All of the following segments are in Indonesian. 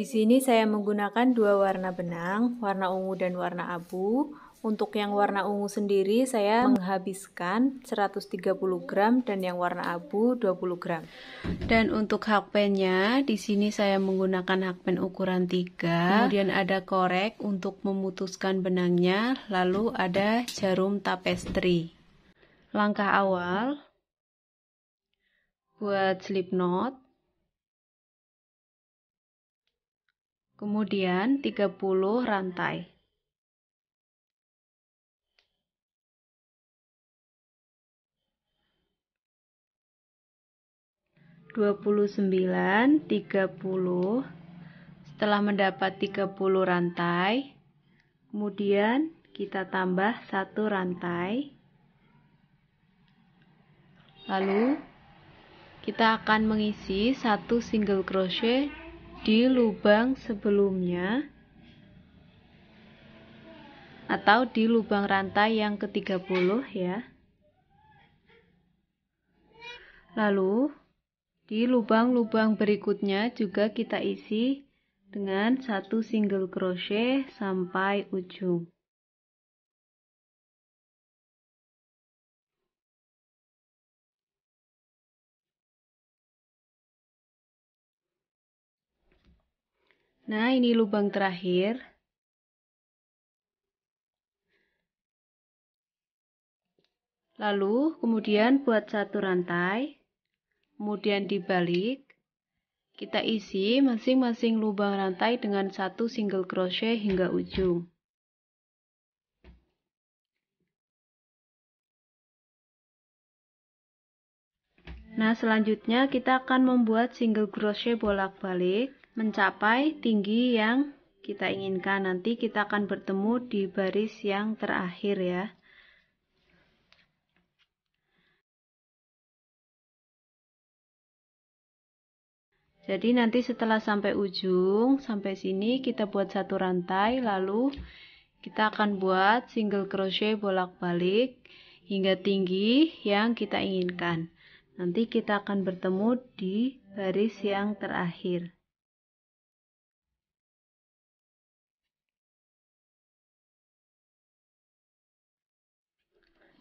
Di sini saya menggunakan dua warna benang, warna ungu dan warna abu. Untuk yang warna ungu sendiri saya menghabiskan 130 gram dan yang warna abu 20 gram. Dan untuk hakpennya di sini saya menggunakan hakpen ukuran 3. Kemudian ada korek untuk memutuskan benangnya, lalu ada jarum tapestri. Langkah awal buat slip knot kemudian 30 rantai. Dua puluh sembilan, tiga puluh. Setelah mendapat tiga puluh rantai, kemudian kita tambah satu rantai. Lalu kita akan mengisi satu single crochet di lubang sebelumnya atau di lubang rantai yang ke-30 ya. Lalu di lubang-lubang berikutnya juga kita isi dengan satu single crochet sampai ujung. Nah, ini lubang terakhir. Lalu, kemudian buat satu rantai, kemudian dibalik. Kita isi masing-masing lubang rantai dengan satu single crochet hingga ujung. Nah, selanjutnya kita akan membuat single crochet bolak-balik mencapai tinggi yang kita inginkan. Nanti kita akan bertemu di baris yang terakhir ya. Jadi nanti setelah sampai ujung, sampai sini kita buat satu rantai, lalu kita akan buat single crochet bolak-balik hingga tinggi yang kita inginkan. Nanti kita akan bertemu di baris yang terakhir.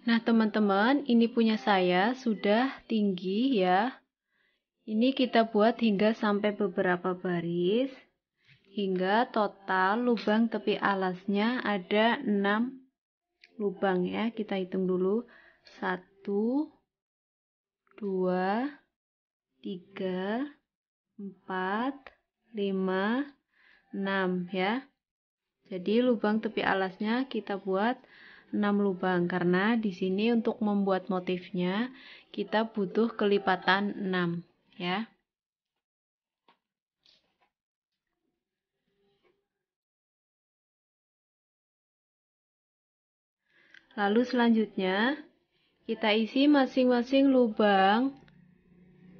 Nah, teman-teman, ini punya saya sudah tinggi ya. Ini kita buat hingga sampai beberapa baris hingga total lubang tepi alasnya ada 6 lubang ya. Kita hitung dulu. 1 2 3 4 5 6 ya. Jadi lubang tepi alasnya kita buat 6 lubang karena di sini untuk membuat motifnya kita butuh kelipatan 6 ya. Lalu selanjutnya kita isi masing-masing lubang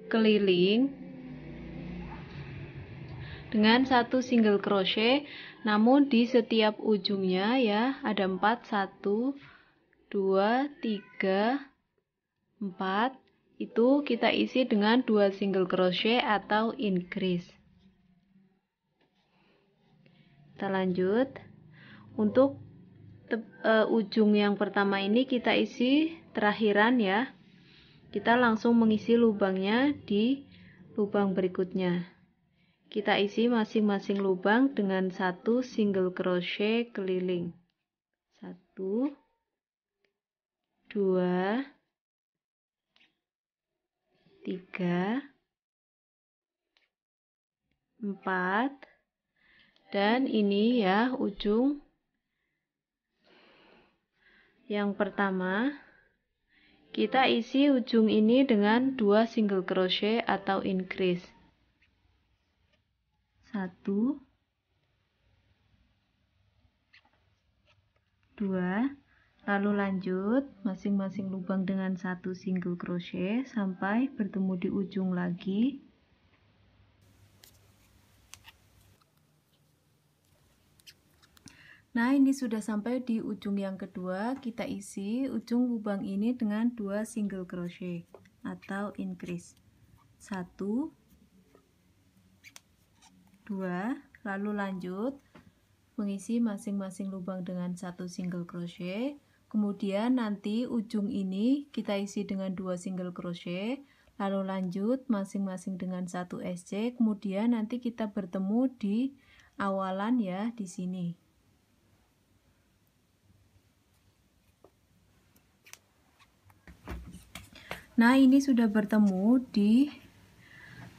keliling dengan satu single crochet namun di setiap ujungnya ya ada 4 1 2 3 4 itu kita isi dengan dua single crochet atau increase kita lanjut untuk te, e, eh, ujung yang pertama ini kita isi terakhiran ya kita langsung mengisi lubangnya di lubang berikutnya kita isi masing-masing lubang dengan satu single crochet keliling. Satu, dua, tiga, empat, dan ini ya ujung yang pertama kita isi ujung ini dengan dua single crochet atau increase satu dua lalu lanjut masing-masing lubang dengan satu single crochet sampai bertemu di ujung lagi Nah, ini sudah sampai di ujung yang kedua, kita isi ujung lubang ini dengan dua single crochet atau increase. satu. 2 lalu lanjut mengisi masing-masing lubang dengan satu single crochet kemudian nanti ujung ini kita isi dengan dua single crochet lalu lanjut masing-masing dengan satu SC kemudian nanti kita bertemu di awalan ya di sini nah ini sudah bertemu di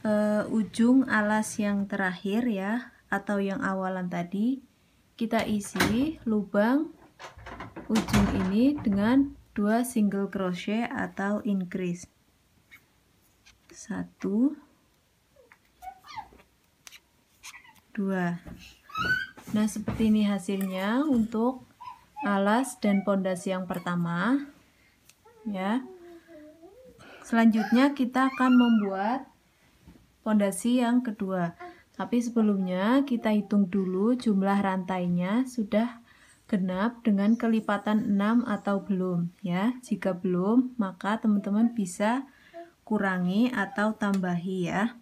uh, ujung alas yang terakhir ya atau yang awalan tadi kita isi lubang ujung ini dengan dua single crochet atau increase satu dua nah seperti ini hasilnya untuk alas dan pondasi yang pertama ya selanjutnya kita akan membuat pondasi yang kedua. Tapi sebelumnya kita hitung dulu jumlah rantainya sudah genap dengan kelipatan 6 atau belum ya. Jika belum, maka teman-teman bisa kurangi atau tambahi ya.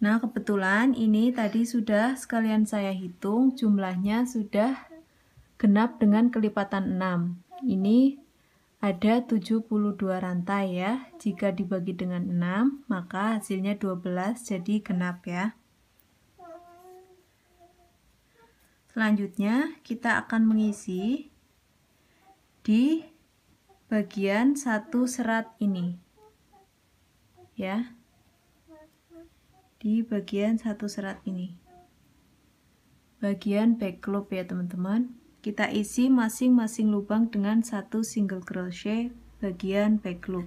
Nah, kebetulan ini tadi sudah sekalian saya hitung jumlahnya sudah genap dengan kelipatan 6. Ini ada 72 rantai ya. Jika dibagi dengan 6, maka hasilnya 12 jadi genap ya. Selanjutnya, kita akan mengisi di bagian satu serat ini. Ya. Di bagian satu serat ini. Bagian back loop ya, teman-teman. Kita isi masing-masing lubang dengan satu single crochet bagian back loop.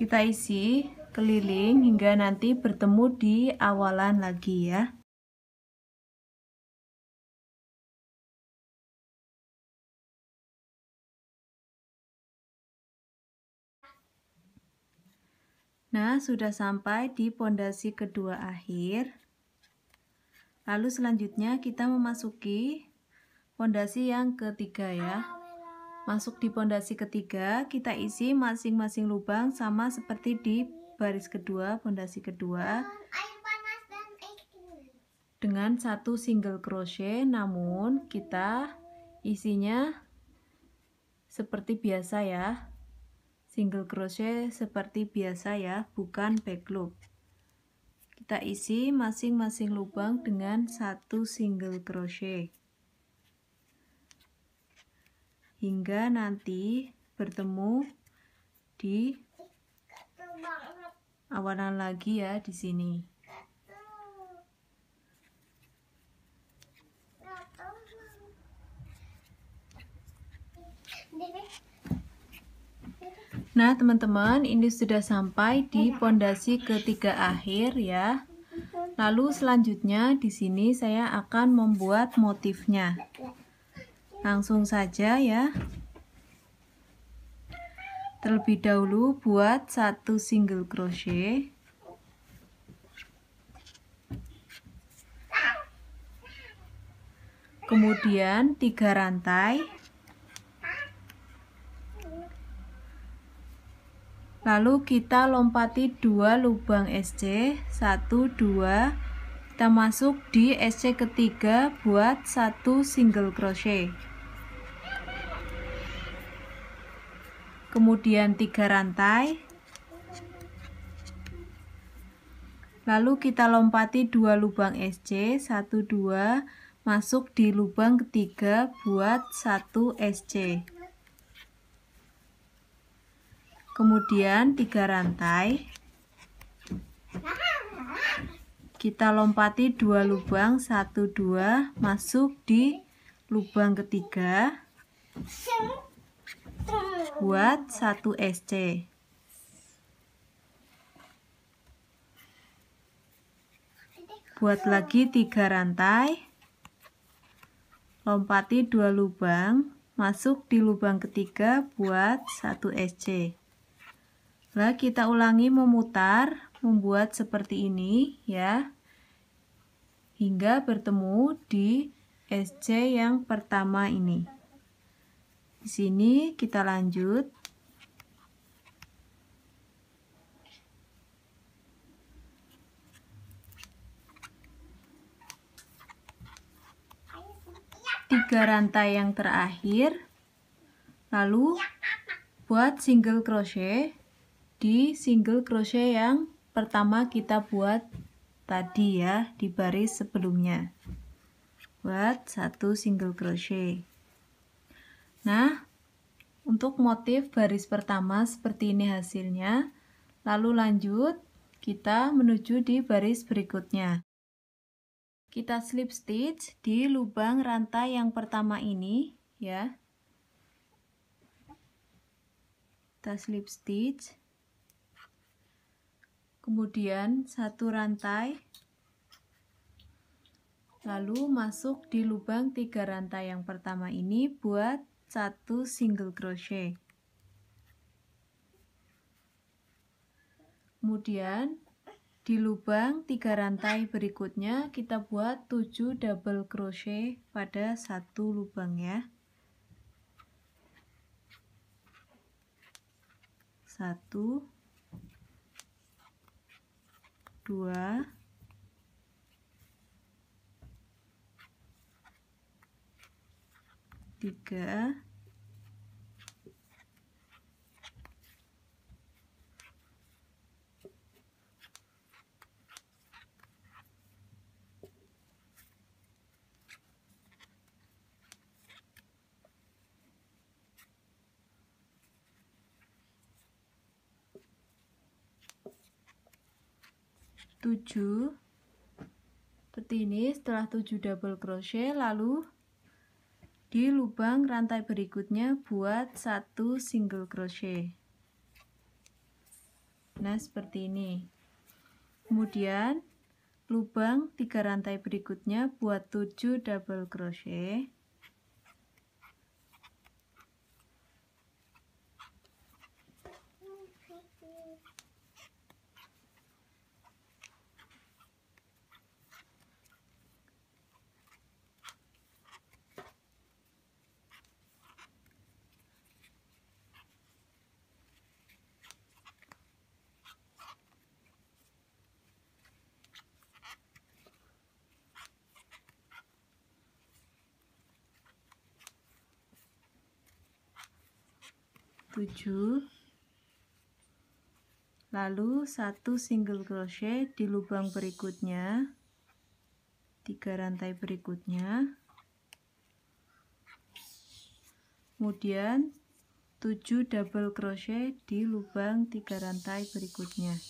Kita isi keliling hingga nanti bertemu di awalan lagi ya. sudah sampai di pondasi kedua akhir. Lalu selanjutnya kita memasuki pondasi yang ketiga ya. Masuk di pondasi ketiga, kita isi masing-masing lubang sama seperti di baris kedua, pondasi kedua. Dengan satu single crochet, namun kita isinya seperti biasa ya single crochet seperti biasa ya bukan back loop kita isi masing-masing lubang dengan satu single crochet hingga nanti bertemu di awalan lagi ya di sini Nah, teman-teman, ini sudah sampai di pondasi ketiga akhir ya. Lalu selanjutnya di sini saya akan membuat motifnya. Langsung saja ya. Terlebih dahulu buat satu single crochet. Kemudian tiga rantai. lalu kita lompati dua lubang SC 1 2 kita masuk di SC ketiga buat satu single crochet kemudian tiga rantai lalu kita lompati dua lubang SC 1 2 masuk di lubang ketiga buat satu SC kemudian tiga rantai kita lompati dua lubang satu dua masuk di lubang ketiga buat satu SC buat lagi tiga rantai lompati dua lubang masuk di lubang ketiga buat satu SC Lalu kita ulangi memutar, membuat seperti ini ya. Hingga bertemu di SC yang pertama ini. Di sini kita lanjut. Tiga rantai yang terakhir. Lalu buat single crochet di single crochet yang pertama kita buat tadi ya di baris sebelumnya buat satu single crochet nah untuk motif baris pertama seperti ini hasilnya lalu lanjut kita menuju di baris berikutnya kita slip stitch di lubang rantai yang pertama ini ya kita slip stitch kemudian satu rantai lalu masuk di lubang tiga rantai yang pertama ini buat satu single crochet kemudian di lubang tiga rantai berikutnya kita buat 7 double crochet pada satu lubang ya satu dua tiga 7 seperti ini setelah 7 double crochet lalu di lubang rantai berikutnya buat satu single crochet nah seperti ini kemudian lubang 3 rantai berikutnya buat 7 double crochet 7 lalu satu single crochet di lubang berikutnya tiga rantai berikutnya kemudian 7 double crochet di lubang tiga rantai berikutnya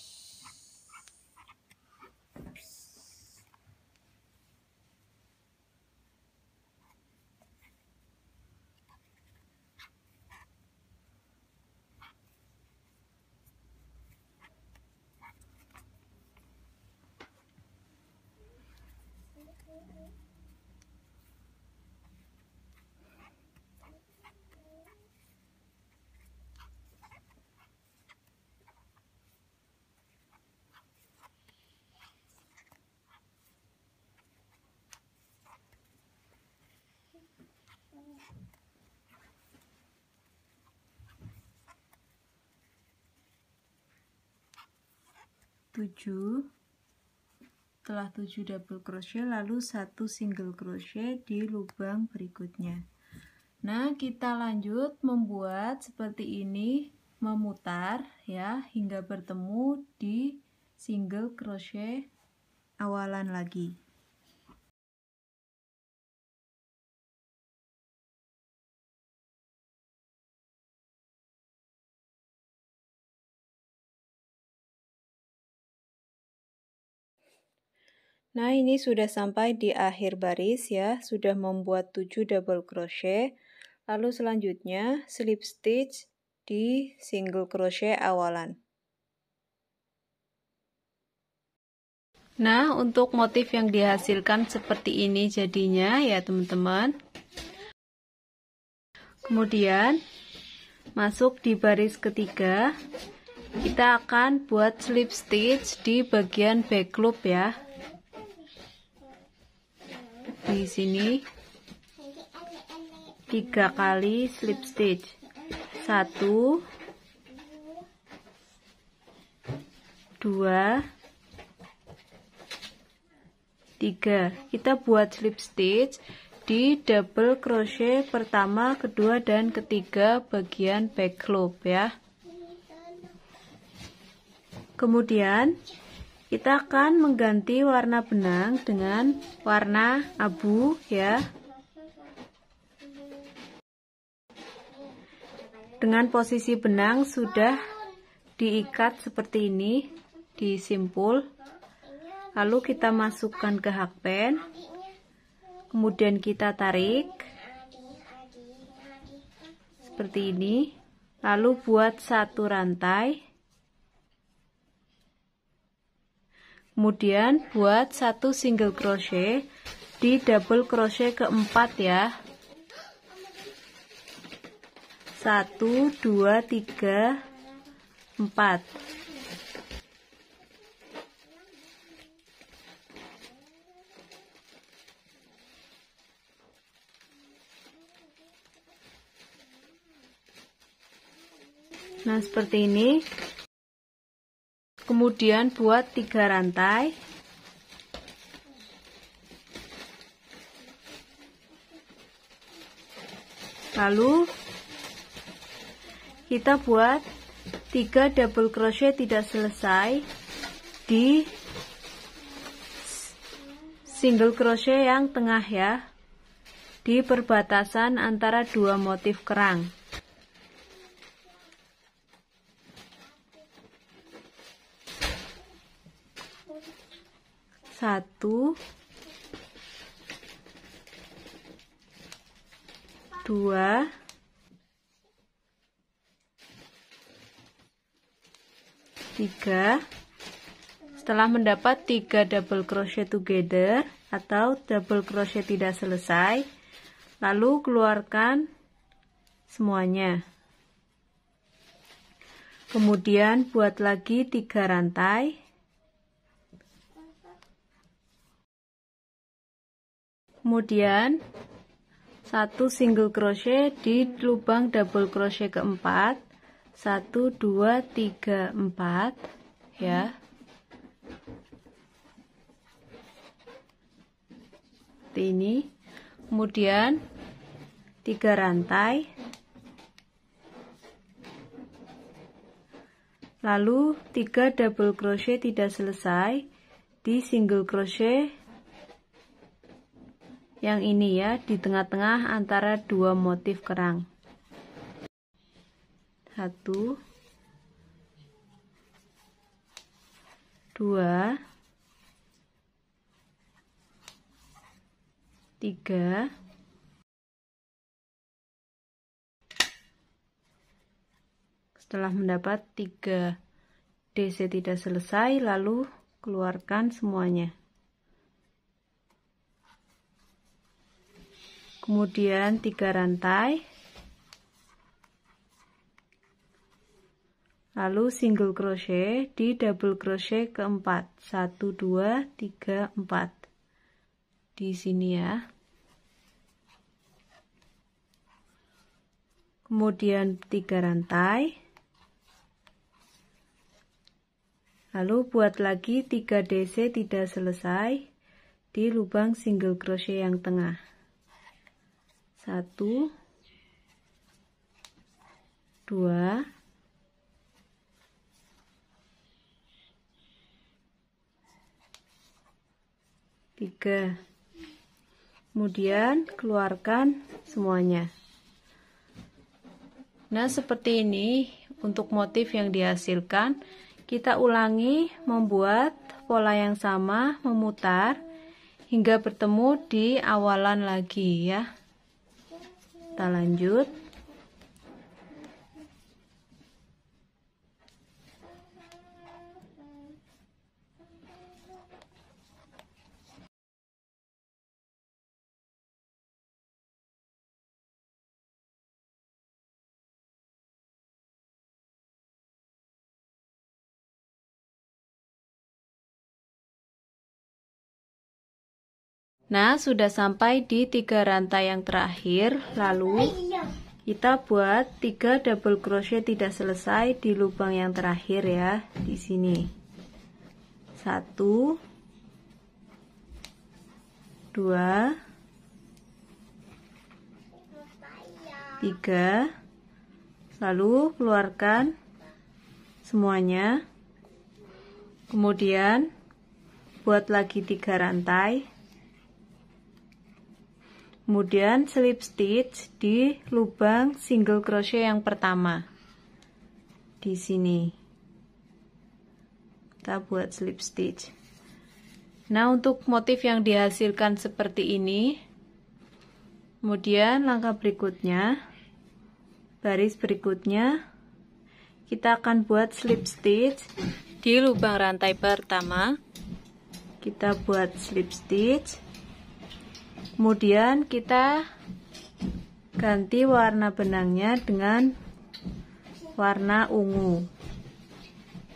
7 telah 7 double crochet lalu 1 single crochet di lubang berikutnya nah kita lanjut membuat seperti ini memutar ya hingga bertemu di single crochet awalan lagi Nah, ini sudah sampai di akhir baris ya, sudah membuat 7 double crochet. Lalu selanjutnya slip stitch di single crochet awalan. Nah, untuk motif yang dihasilkan seperti ini jadinya ya teman-teman. Kemudian, masuk di baris ketiga, kita akan buat slip stitch di bagian back loop ya di sini tiga kali slip stitch satu dua tiga kita buat slip stitch di double crochet pertama kedua dan ketiga bagian back loop ya kemudian kita akan mengganti warna benang dengan warna abu ya. Dengan posisi benang sudah diikat seperti ini disimpul Lalu kita masukkan ke hakpen. Kemudian kita tarik seperti ini lalu buat satu rantai kemudian buat satu single crochet di double crochet keempat ya Satu, dua, tiga, empat. Nah seperti ini kemudian buat tiga rantai lalu kita buat tiga double crochet tidak selesai di single crochet yang tengah ya di perbatasan antara dua motif kerang satu dua tiga setelah mendapat tiga double crochet together atau double crochet tidak selesai lalu keluarkan semuanya kemudian buat lagi tiga rantai kemudian satu single crochet di lubang double crochet keempat satu dua tiga empat ya seperti ini kemudian tiga rantai lalu tiga double crochet tidak selesai di single crochet yang ini ya di tengah-tengah antara dua motif kerang satu dua tiga setelah mendapat tiga DC tidak selesai lalu keluarkan semuanya kemudian tiga rantai lalu single crochet di double crochet keempat 1 2 3 4 di sini ya kemudian tiga rantai lalu buat lagi 3 DC tidak selesai di lubang single crochet yang tengah satu dua tiga kemudian keluarkan semuanya nah seperti ini untuk motif yang dihasilkan kita ulangi membuat pola yang sama memutar hingga bertemu di awalan lagi ya kita lanjut Nah, sudah sampai di tiga rantai yang terakhir, lalu kita buat tiga double crochet tidak selesai di lubang yang terakhir ya, di sini. Satu, dua, tiga, lalu keluarkan semuanya kemudian buat lagi tiga rantai kemudian slip stitch di lubang single crochet yang pertama di sini kita buat slip stitch nah untuk motif yang dihasilkan seperti ini kemudian langkah berikutnya baris berikutnya kita akan buat slip stitch di lubang rantai pertama kita buat slip stitch kemudian kita ganti warna benangnya dengan warna ungu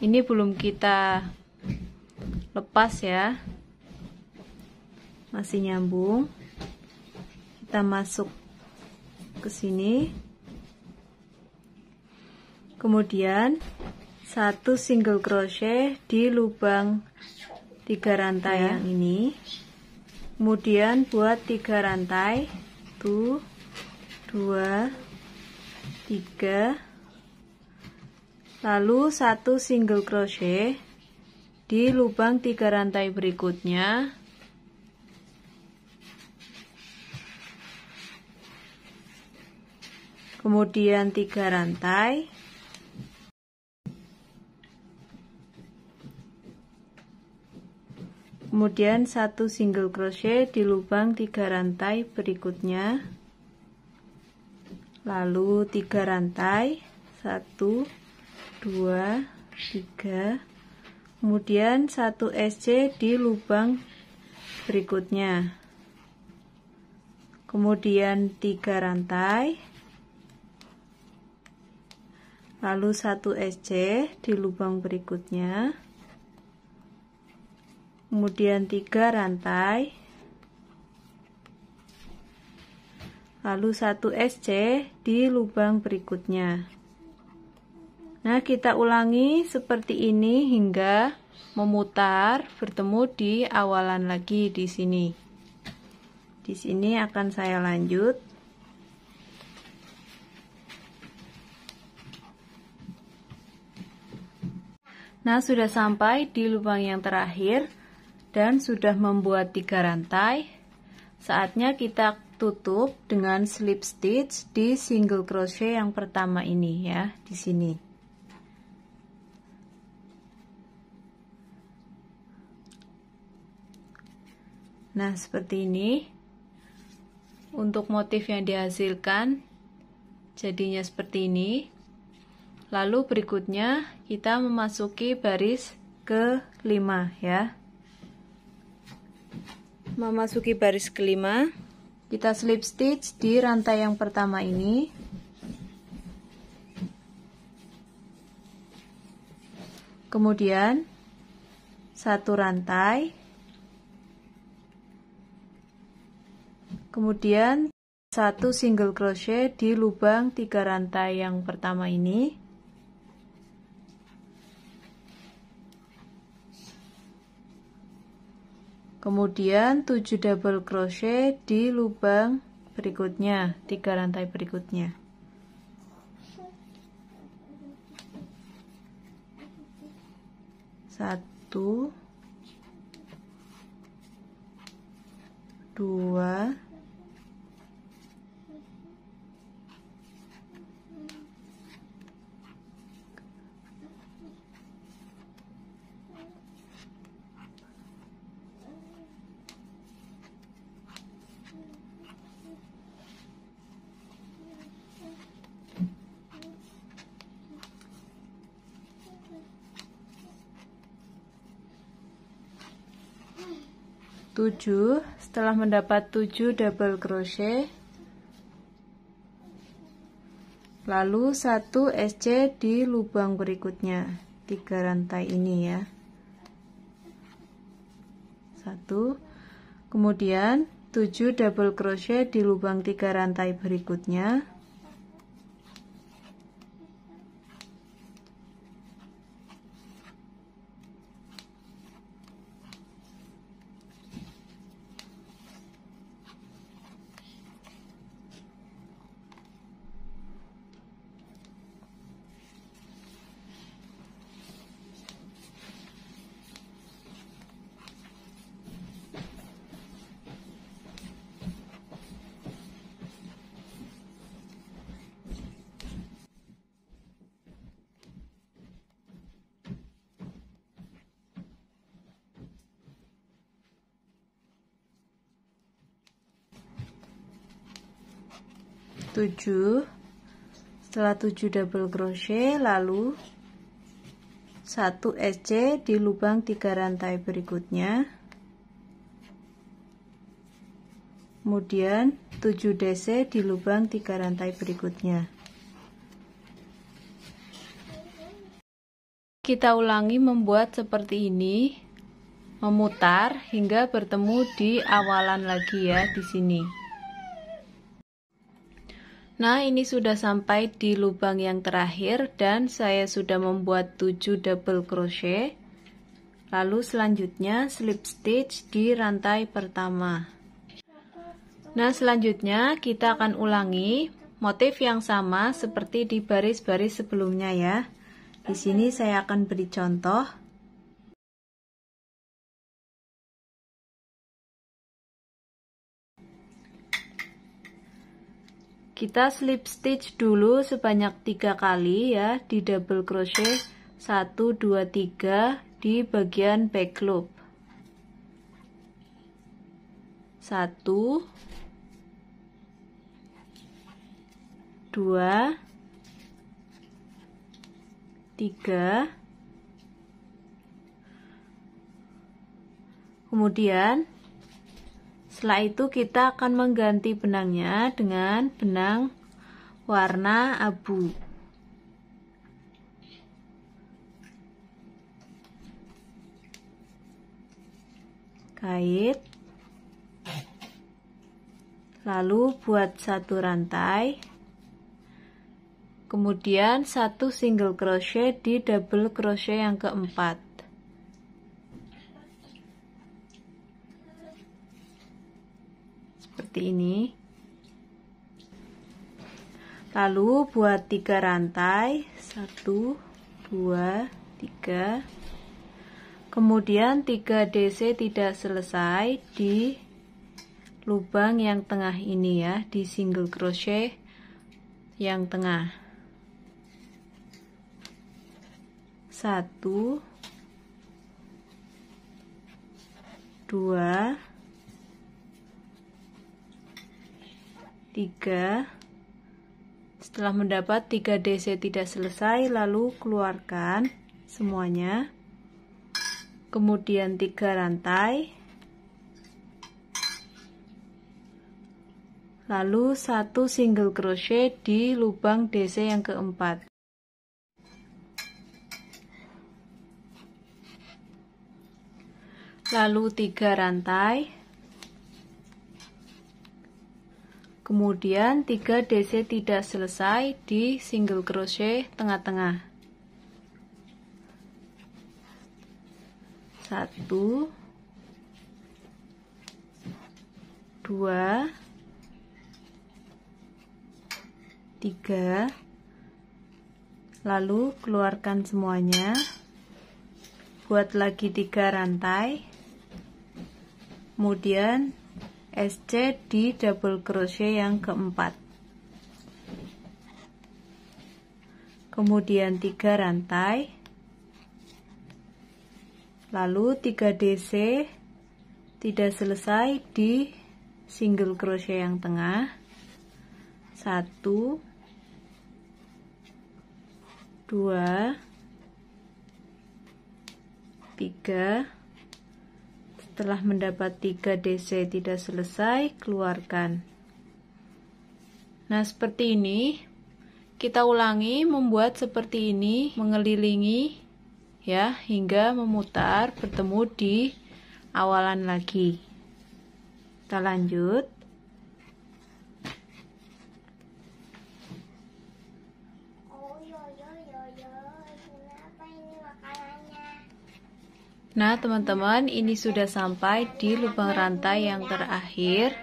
ini belum kita lepas ya masih nyambung kita masuk ke sini kemudian satu single crochet di lubang tiga rantai ya. yang ini kemudian buat tiga rantai satu, dua tiga lalu satu single crochet di lubang tiga rantai berikutnya kemudian tiga rantai kemudian satu single crochet di lubang tiga rantai berikutnya lalu tiga rantai satu dua tiga kemudian satu sc di lubang berikutnya kemudian tiga rantai lalu satu sc di lubang berikutnya kemudian tiga rantai lalu 1 SC di lubang berikutnya nah kita ulangi seperti ini hingga memutar bertemu di awalan lagi di sini di sini akan saya lanjut Nah, sudah sampai di lubang yang terakhir dan sudah membuat tiga rantai saatnya kita tutup dengan slip stitch di single crochet yang pertama ini ya di sini nah seperti ini untuk motif yang dihasilkan jadinya seperti ini lalu berikutnya kita memasuki baris ke 5 ya memasuki baris kelima kita slip stitch di rantai yang pertama ini kemudian satu rantai kemudian satu single crochet di lubang tiga rantai yang pertama ini kemudian 7 double crochet di lubang berikutnya 3 rantai berikutnya satu dua 7 setelah mendapat 7 double crochet lalu 1 SC di lubang berikutnya 3 rantai ini ya 1 kemudian 7 double crochet di lubang 3 rantai berikutnya 7 setelah 7 double crochet lalu 1 SC di lubang 3 rantai berikutnya kemudian 7 DC di lubang 3 rantai berikutnya kita ulangi membuat seperti ini memutar hingga bertemu di awalan lagi ya di sini Nah ini sudah sampai di lubang yang terakhir dan saya sudah membuat 7 double crochet Lalu selanjutnya slip stitch di rantai pertama Nah selanjutnya kita akan ulangi motif yang sama seperti di baris-baris sebelumnya ya di sini saya akan beri contoh kita slip stitch dulu sebanyak tiga kali ya di double crochet 1 2 3 di bagian back loop 1 2 3 kemudian setelah itu kita akan mengganti benangnya dengan benang warna abu. Kait. Lalu buat satu rantai. Kemudian satu single crochet di double crochet yang keempat. seperti ini lalu buat tiga rantai satu dua tiga kemudian 3 DC tidak selesai di lubang yang tengah ini ya di single crochet yang tengah satu dua 3 setelah mendapat 3 DC tidak selesai lalu keluarkan semuanya kemudian 3 rantai lalu 1 single crochet di lubang DC yang keempat lalu 3 rantai kemudian 3 DC tidak selesai di single crochet tengah-tengah 1 2 3 lalu keluarkan semuanya buat lagi 3 rantai kemudian SC di double crochet yang keempat kemudian 3 rantai lalu 3 DC tidak selesai di single crochet yang tengah 1 2 3 setelah mendapat 3 DC tidak selesai, keluarkan. Nah, seperti ini. Kita ulangi membuat seperti ini, mengelilingi ya, hingga memutar bertemu di awalan lagi. Kita lanjut. Nah, teman-teman, ini sudah sampai di lubang rantai yang terakhir.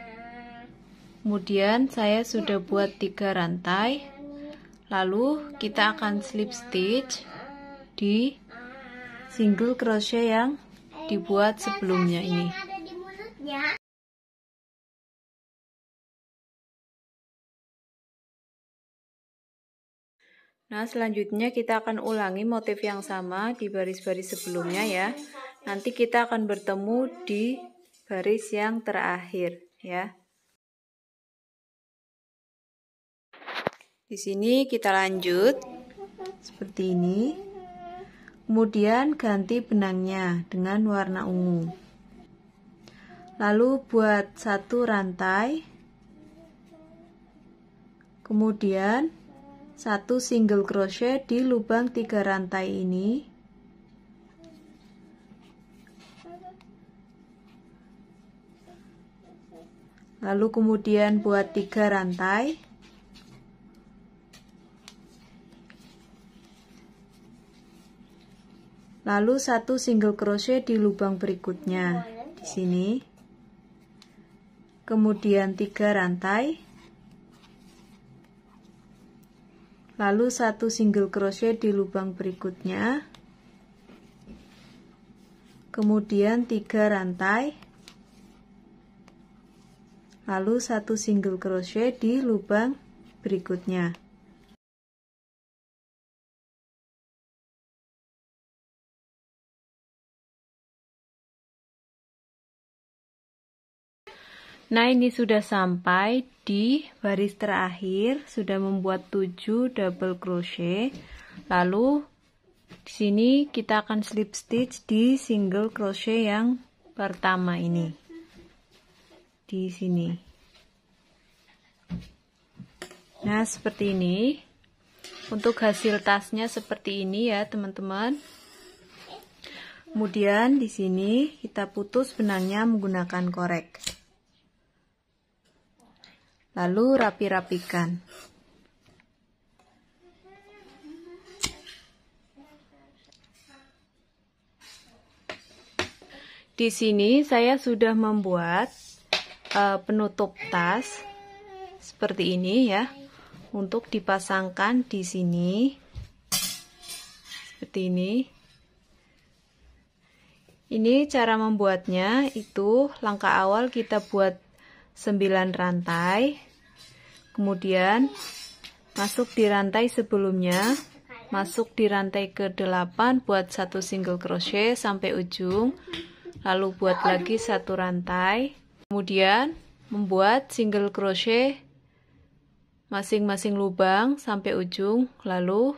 Kemudian saya sudah buat tiga rantai. Lalu kita akan slip stitch di single crochet yang dibuat sebelumnya ini. Nah, selanjutnya kita akan ulangi motif yang sama di baris-baris sebelumnya ya. Nanti kita akan bertemu di baris yang terakhir ya. Di sini kita lanjut seperti ini. Kemudian ganti benangnya dengan warna ungu. Lalu buat satu rantai. Kemudian satu single crochet di lubang tiga rantai ini lalu kemudian buat tiga rantai lalu satu single crochet di lubang berikutnya di sini kemudian tiga rantai lalu satu single crochet di lubang berikutnya kemudian tiga rantai lalu satu single crochet di lubang berikutnya Nah, ini sudah sampai di baris terakhir, sudah membuat 7 double crochet. Lalu di sini kita akan slip stitch di single crochet yang pertama ini. Di sini. Nah, seperti ini. Untuk hasil tasnya seperti ini ya, teman-teman. Kemudian di sini kita putus benangnya menggunakan korek lalu rapi-rapikan. Di sini saya sudah membuat uh, penutup tas seperti ini ya untuk dipasangkan di sini seperti ini. Ini cara membuatnya itu langkah awal kita buat 9 rantai kemudian masuk di rantai sebelumnya masuk di rantai ke 8 buat satu single crochet sampai ujung lalu buat lagi satu rantai kemudian membuat single crochet masing-masing lubang sampai ujung lalu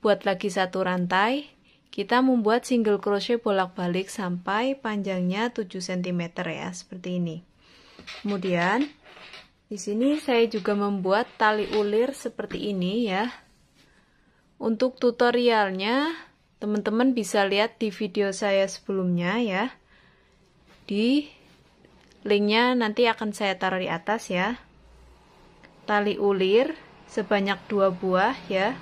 buat lagi satu rantai kita membuat single crochet bolak-balik sampai panjangnya 7 cm ya seperti ini Kemudian di sini saya juga membuat tali ulir seperti ini ya. Untuk tutorialnya teman-teman bisa lihat di video saya sebelumnya ya. Di linknya nanti akan saya taruh di atas ya. Tali ulir sebanyak dua buah ya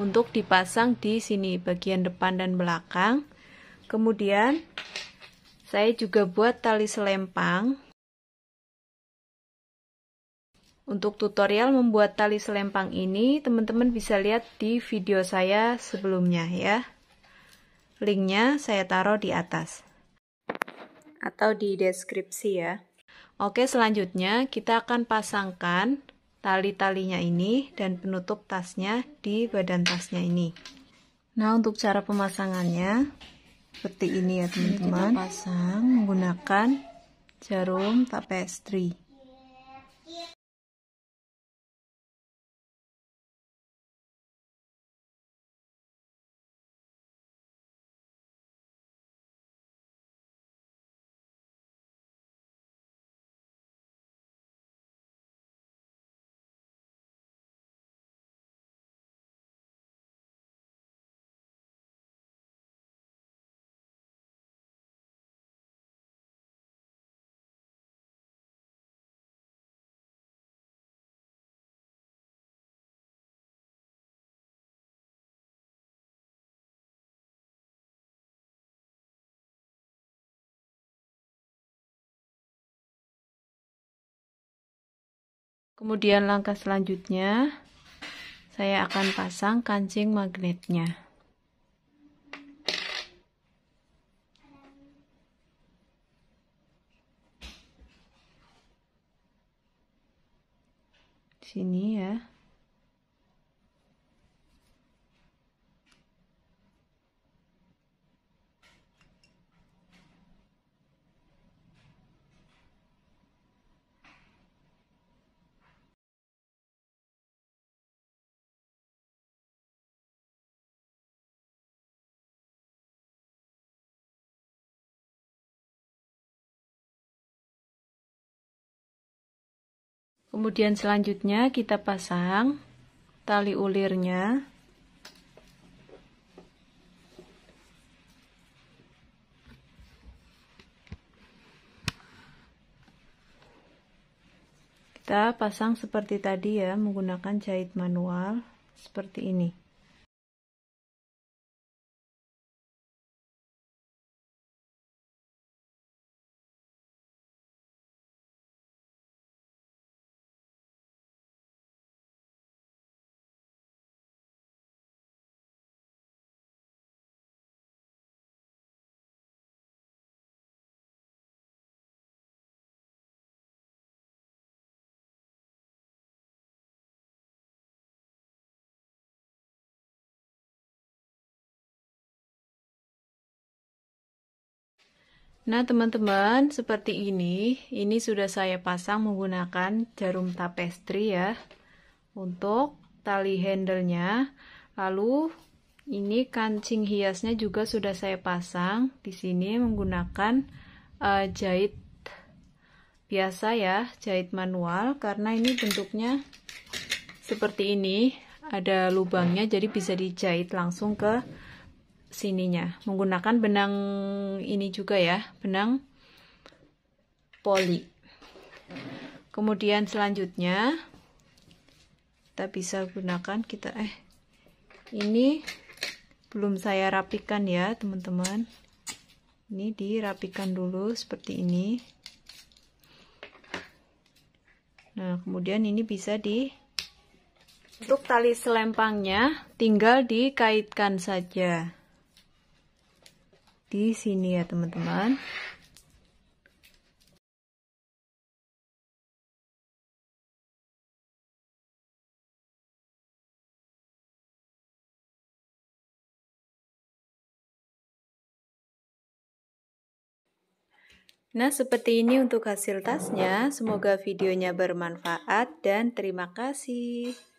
untuk dipasang di sini bagian depan dan belakang. Kemudian saya juga buat tali selempang untuk tutorial membuat tali selempang ini, teman-teman bisa lihat di video saya sebelumnya ya. Linknya saya taruh di atas. Atau di deskripsi ya. Oke, selanjutnya kita akan pasangkan tali-talinya ini dan penutup tasnya di badan tasnya ini. Nah, untuk cara pemasangannya seperti ini ya, teman-teman. Kita pasang menggunakan jarum tapestri. Kemudian langkah selanjutnya, saya akan pasang kancing magnetnya. Sini ya. Kemudian selanjutnya kita pasang tali ulirnya. Kita pasang seperti tadi ya, menggunakan jahit manual seperti ini. Nah teman-teman seperti ini ini sudah saya pasang menggunakan jarum tapestri ya untuk tali handlenya lalu ini kancing hiasnya juga sudah saya pasang di sini menggunakan uh, jahit biasa ya jahit manual karena ini bentuknya seperti ini ada lubangnya jadi bisa dijahit langsung ke sininya menggunakan benang ini juga ya benang poli kemudian selanjutnya kita bisa gunakan kita eh ini belum saya rapikan ya teman-teman ini dirapikan dulu seperti ini nah kemudian ini bisa di untuk tali selempangnya tinggal dikaitkan saja di sini ya teman-teman Nah, seperti ini untuk hasil tasnya. Semoga videonya bermanfaat dan terima kasih.